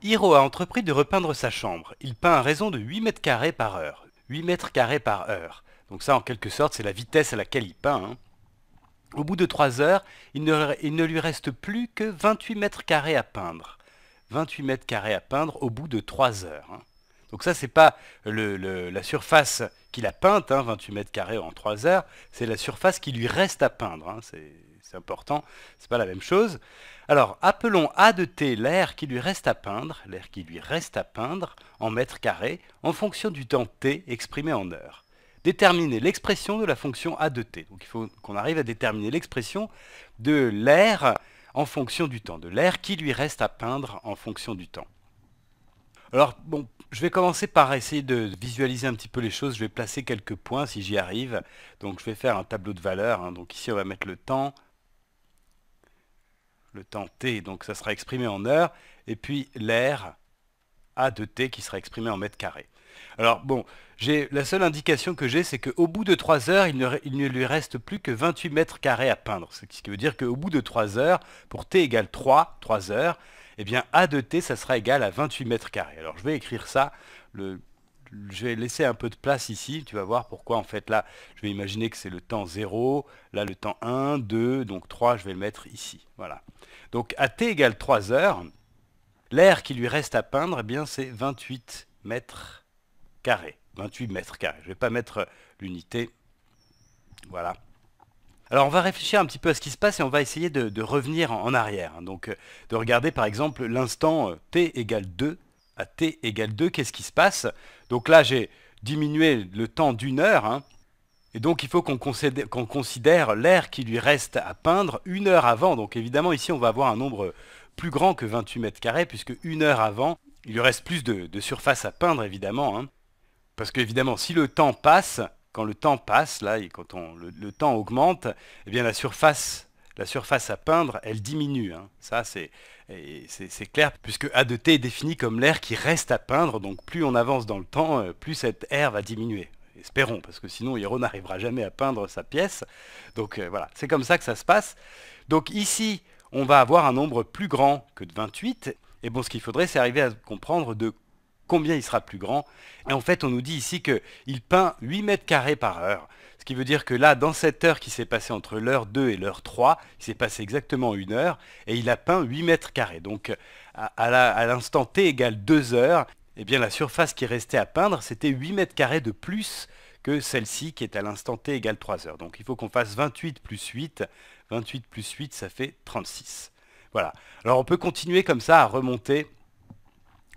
Hiro a entrepris de repeindre sa chambre. Il peint à raison de 8 mètres carrés par heure. 8 mètres carrés par heure. Donc ça, en quelque sorte, c'est la vitesse à laquelle il peint. Hein. Au bout de 3 heures, il ne, lui reste plus que 28 mètres carrés à peindre. 28 mètres carrés à peindre au bout de 3 heures. Hein. Donc ça, c'est pas la surface qu'il a peinte, 28 hein, mètres carrés en 3 heures, c'est la surface qui lui reste à peindre c'est important, c'est pas la même chose. Alors, appelons A de t l'air qui lui reste à peindre, l'air qui lui reste à peindre, en mètres carrés, en fonction du temps t exprimé en heures. Déterminer l'expression de la fonction A de t. Donc il faut qu'on arrive à déterminer l'expression de l'air en fonction du temps, de l'air qui lui reste à peindre en fonction du temps. Alors, bon, je vais commencer par essayer de visualiser un petit peu les choses. Je vais placer quelques points si j'y arrive. Donc, je vais faire un tableau de valeur. Hein. Donc, ici, on va mettre le temps, le temps t, donc ça sera exprimé en heures, et puis l'air A de t qui sera exprimé en mètres carrés. Alors bon, la seule indication que j'ai, c'est qu'au bout de 3 heures, il ne, lui reste plus que 28 mètres carrés à peindre. Ce qui veut dire qu'au bout de 3 heures, pour t égale 3, 3 heures, eh bien A de t, ça sera égal à 28 mètres carrés. Alors je vais écrire ça, le, je vais laisser un peu de place ici, tu vas voir pourquoi en fait là, je vais imaginer que c'est le temps 0, là le temps 1, 2, donc 3, je vais le mettre ici, voilà. Donc à t égale 3 heures, l'air qui lui reste à peindre, eh bien c'est 28 mètres carrés, 28 mètres carrés, je vais pas mettre l'unité, voilà. Alors on va réfléchir un petit peu à ce qui se passe et on va essayer de, revenir en, arrière, hein. donc euh, de regarder par exemple l'instant euh, t égale 2, à t égale 2, qu'est-ce qui se passe Donc là, j'ai diminué le temps d'une heure. Hein. et donc, il faut qu'on considère, l'air qui lui reste à peindre une heure avant. Donc évidemment, ici, on va avoir un nombre plus grand que 28 mètres carrés, puisque une heure avant, il lui reste plus de, surface à peindre, évidemment. Hein. Parce que, évidemment, si le temps passe, quand le temps passe, là, et quand on, le, le temps augmente, eh bien, la surface la surface à peindre, elle diminue. Hein. Ça, c'est clair, puisque A de t est défini comme l'air qui reste à peindre, donc plus on avance dans le temps, euh, plus cette air va diminuer. Espérons, parce que sinon Hiro n'arrivera jamais à peindre sa pièce. Donc euh, voilà, c'est comme ça que ça se passe. Donc ici, on va avoir un nombre plus grand que de 28. Et bon, ce qu'il faudrait, c'est arriver à comprendre de combien il sera plus grand. Et en fait, on nous dit ici qu'il peint 8 mètres carrés par heure. Ce qui veut dire que là, dans cette heure qui s'est passée entre l'heure 2 et l'heure 3, il s'est passé exactement une heure et il a peint 8 mètres carrés. Donc à, l'instant t égale 2 heures, eh bien la surface qui restait à peindre, c'était 8 mètres carrés de plus que celle-ci qui est à l'instant t égale 3 heures. Donc il faut qu'on fasse 28 plus 8. 28 plus 8, ça fait 36. Voilà. Alors on peut continuer comme ça à remonter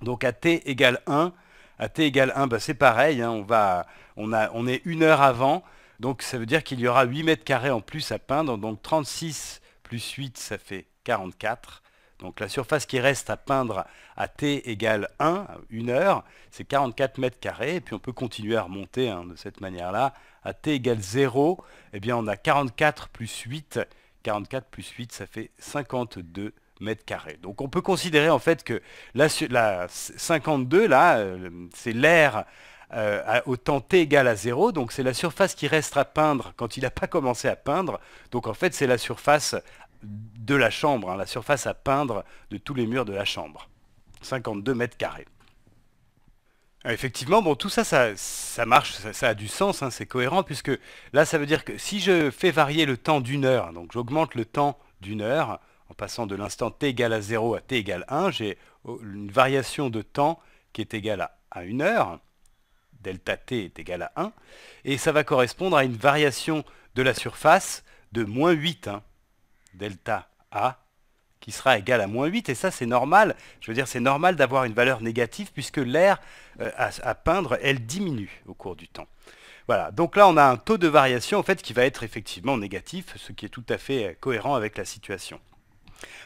donc à t égale 1, à t 1, bah, c'est pareil, hein, on, va, on, a, on est une heure avant, donc ça veut dire qu'il y aura 8 mètres carrés en plus à peindre, donc 36 plus 8, ça fait 44. Donc la surface qui reste à peindre à t égale 1, une heure, c'est 44 mètres carrés, et puis on peut continuer à remonter hein, de cette manière-là. À t égale 0, eh bien on a 44 plus 8, 44 plus 8, ça fait 52 mètres Donc on peut considérer en fait que la, 52, là, euh, c'est l'air euh, au temps t égale à 0, donc c'est la surface qui reste à peindre quand il n'a pas commencé à peindre. Donc en fait, c'est la surface de la chambre, hein, la surface à peindre de tous les murs de la chambre. 52 mètres carrés. Euh, effectivement, bon, tout ça, ça, marche, ça, a du sens, hein, c'est cohérent, puisque là, ça veut dire que si je fais varier le temps d'une heure, donc j'augmente le temps d'une heure, en passant de l'instant t égale à 0 à t égale 1, j'ai oh, une variation de temps qui est égale à, 1 heure, delta t est égal à 1, et ça va correspondre à une variation de la surface de moins 8, hein. delta a, qui sera égale à moins 8, et ça c'est normal, je veux dire c'est normal d'avoir une valeur négative puisque l'air euh, à, à peindre, elle diminue au cours du temps. Voilà, donc là on a un taux de variation en fait qui va être effectivement négatif, ce qui est tout à fait euh, cohérent avec la situation.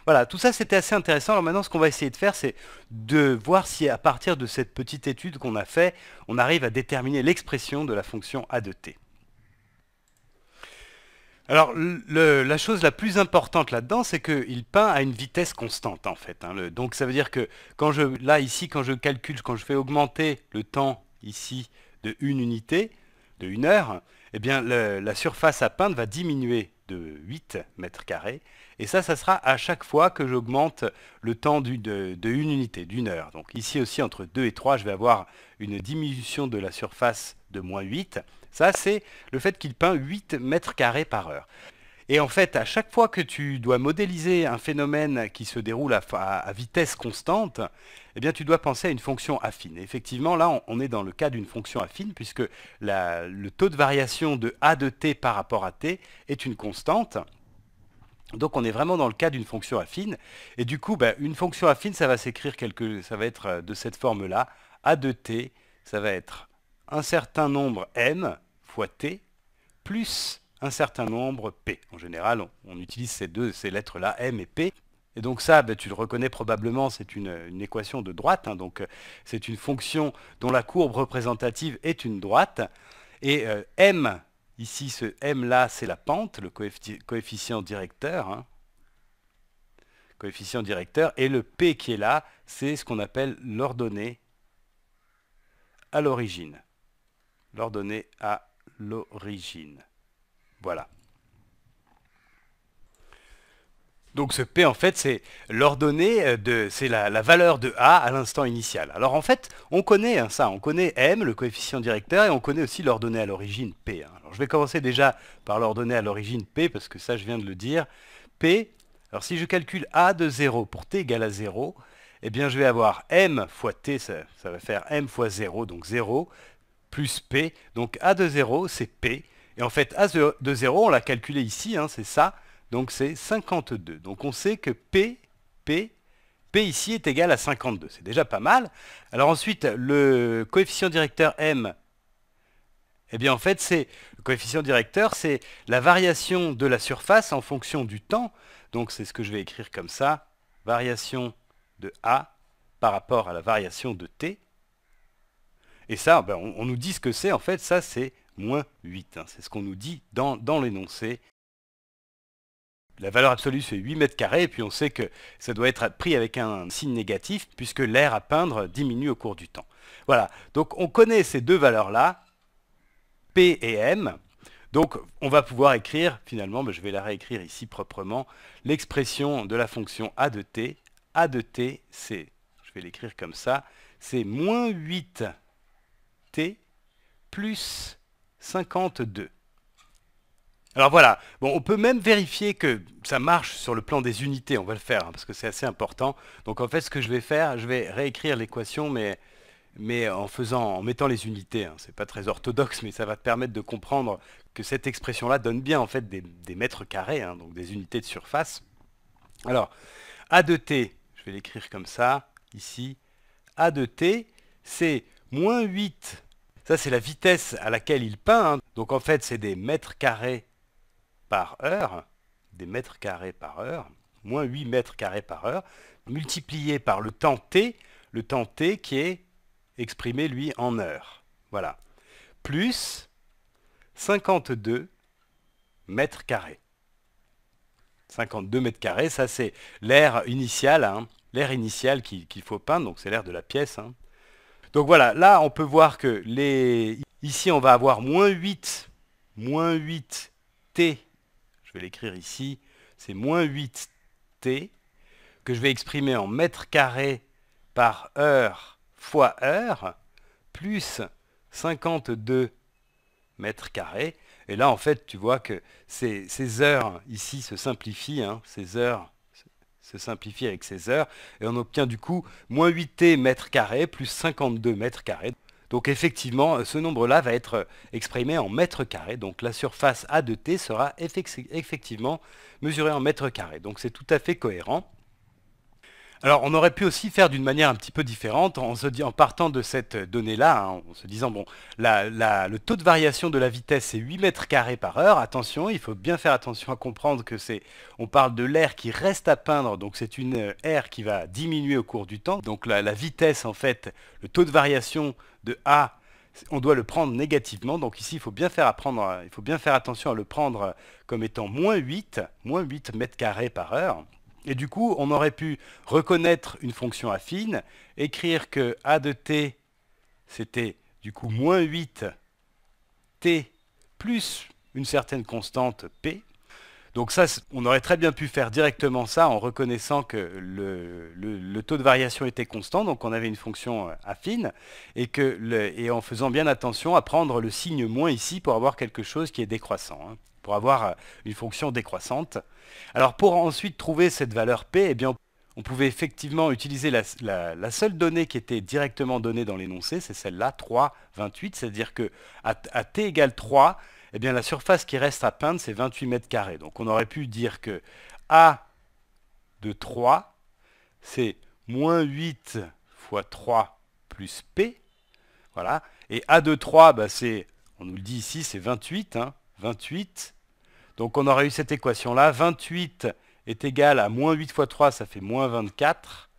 Voilà, tout ça c'était assez intéressant. Alors maintenant, ce qu'on va essayer de faire, c'est de voir si à partir de cette petite étude qu'on a fait, on arrive à déterminer l'expression de la fonction a de t. Alors, la chose la plus importante là-dedans, c'est qu'il peint à une vitesse constante, en fait. Hein. donc, ça veut dire que quand je, là, ici, quand je calcule, quand je fais augmenter le temps, ici, de une unité, de une heure, eh bien, la surface à peindre va diminuer de 8 mètres carrés, et ça, ça sera à chaque fois que j'augmente le temps d'une de, unité, d'une heure. Donc ici aussi, entre 2 et 3, je vais avoir une diminution de la surface de moins 8. Ça, c'est le fait qu'il peint 8 mètres carrés par heure. Et en fait, à chaque fois que tu dois modéliser un phénomène qui se déroule à, vitesse constante, eh bien, tu dois penser à une fonction affine. effectivement, là, on, est dans le cas d'une fonction affine, puisque le taux de variation de a de t par rapport à t est une constante. Donc on est vraiment dans le cas d'une fonction affine. Et du coup, bah, une fonction affine, ça va s'écrire quelque... ça va être euh, de cette forme-là. A de t, ça va être un certain nombre m fois t plus un certain nombre p. En général, on, utilise ces deux, ces lettres-là, m et p. Et donc ça, bah, tu le reconnais probablement, c'est une, équation de droite. Hein. donc euh, c'est une fonction dont la courbe représentative est une droite. Et euh, m Ici, ce m-là, c'est la pente, le coefficient directeur. Hein. Coefficient directeur. Et le p qui est là, c'est ce qu'on appelle l'ordonnée à l'origine. L'ordonnée à l'origine. Voilà. Donc ce P, en fait, c'est l'ordonnée euh, de, c'est la, valeur de A à l'instant initial. Alors en fait, on connaît hein, ça, on connaît M, le coefficient directeur, et on connaît aussi l'ordonnée à l'origine P. Hein. Alors je vais commencer déjà par l'ordonnée à l'origine P, parce que ça, je viens de le dire. P, alors si je calcule A de 0 pour T égale à 0, eh bien je vais avoir M fois T, ça, va faire M fois 0, donc 0, plus P. Donc A de 0, c'est P. Et en fait, A de 0, on l'a calculé ici, hein, c'est ça. Donc c'est 52. Donc on sait que P, P, ici est égal à 52. C'est déjà pas mal. Alors ensuite, le coefficient directeur M, eh bien en fait, c'est coefficient directeur, c'est la variation de la surface en fonction du temps. Donc c'est ce que je vais écrire comme ça, variation de A par rapport à la variation de T. Et ça, ben, on, nous dit ce que c'est. En fait, ça, c'est moins 8. Hein. C'est ce qu'on nous dit dans l'énoncé la valeur absolue, c'est 8 mètres carrés, et puis on sait que ça doit être pris avec un signe négatif, puisque l'air à peindre diminue au cours du temps. Voilà, donc on connaît ces deux valeurs-là, P et M. Donc on va pouvoir écrire, finalement, mais ben, je vais la réécrire ici proprement, l'expression de la fonction A de t. A de t, c'est, je vais l'écrire comme ça, c'est moins 8t plus 52. Alors voilà, bon, on peut même vérifier que ça marche sur le plan des unités, on va le faire, hein, parce que c'est assez important. Donc en fait, ce que je vais faire, je vais réécrire l'équation, mais, en, faisant, en mettant les unités. Ce hein. C'est pas très orthodoxe, mais ça va te permettre de comprendre que cette expression-là donne bien en fait des, mètres carrés, hein, donc des unités de surface. Alors, A de t, je vais l'écrire comme ça, ici. A de t, c'est moins 8. Ça, c'est la vitesse à laquelle il peint. Donc en fait, c'est des mètres carrés par heure, des mètres carrés par heure, moins 8 mètres carrés par heure, multiplié par le temps t, le temps t qui est exprimé, lui, en heures. Voilà. Plus 52 mètres carrés. 52 mètres carrés, ça c'est l'air initial, hein. l'air initial qu'il faut peindre, donc c'est l'air de la pièce. Hein. Donc voilà, là on peut voir que les... ici on va avoir moins 8, moins 8 T vais l'écrire ici, c'est moins 8t que je vais exprimer en mètres carrés par heure fois heure, plus 52 mètres carrés. Et là, en fait, tu vois que ces, ces heures ici se simplifient, hein, ces heures se simplifient avec ces heures, et on obtient du coup moins 8t mètres carrés plus 52 mètres carrés. Donc effectivement, euh, ce nombre-là va être euh, exprimé en mètres carrés. Donc la surface A de t sera effectivement mesurée en mètres carrés. Donc c'est tout à fait cohérent. Alors, on aurait pu aussi faire d'une manière un petit peu différente en, partant de cette donnée-là, hein, en se disant, bon, le taux de variation de la vitesse, est 8 mètres carrés par heure. Attention, il faut bien faire attention à comprendre que c'est, on parle de l'air qui reste à peindre, donc c'est une aire qui va diminuer au cours du temps. Donc, la, vitesse, en fait, le taux de variation de A, on doit le prendre négativement. Donc ici, il faut bien faire, il faut bien faire attention à le prendre comme étant moins 8, moins 8 mètres carrés par heure. Et du coup, on aurait pu reconnaître une fonction affine, écrire que a de t, c'était du coup moins 8 t plus une certaine constante p, donc ça, on aurait très bien pu faire directement ça en reconnaissant que le, taux de variation était constant, donc on avait une fonction euh, affine, et, que et en faisant bien attention à prendre le signe moins ici pour avoir quelque chose qui est décroissant, hein, pour avoir euh, une fonction décroissante. Alors pour ensuite trouver cette valeur p, eh bien on pouvait effectivement utiliser la, seule donnée qui était directement donnée dans l'énoncé, c'est celle-là, 3, 28, c'est-à-dire que à, à t égale 3, eh bien la surface qui reste à peindre, c'est 28 mètres carrés. Donc on aurait pu dire que A de 3, c'est moins 8 fois 3 plus P. Voilà. Et A de 3, bah, c'est, on nous le dit ici, c'est 28. 28. Hein, Donc on aurait eu cette équation-là. 28 est égal à moins 8 fois 3, ça fait moins 24,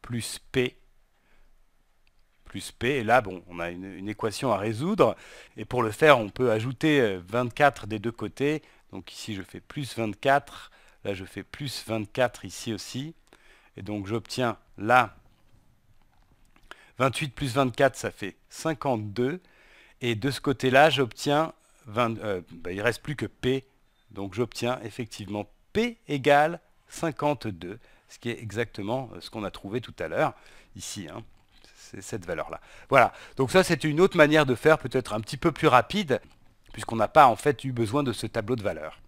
plus P. P. Et là, bon, on a une, équation à résoudre. Et pour le faire, on peut ajouter 24 euh, des deux côtés. Donc ici, je fais plus 24. Là, je fais plus 24 ici aussi. Et donc, j'obtiens là, 28 plus 24, ça fait 52. Et de ce côté-là, j'obtiens... Euh, bah, il ne reste plus que P. Donc, j'obtiens effectivement P égale 52 ce qui est exactement euh, ce qu'on a trouvé tout à l'heure, ici. Hein cette valeur-là. Voilà, donc ça c'est une autre manière de faire, peut-être un petit peu plus rapide, puisqu'on n'a pas en fait eu besoin de ce tableau de valeurs.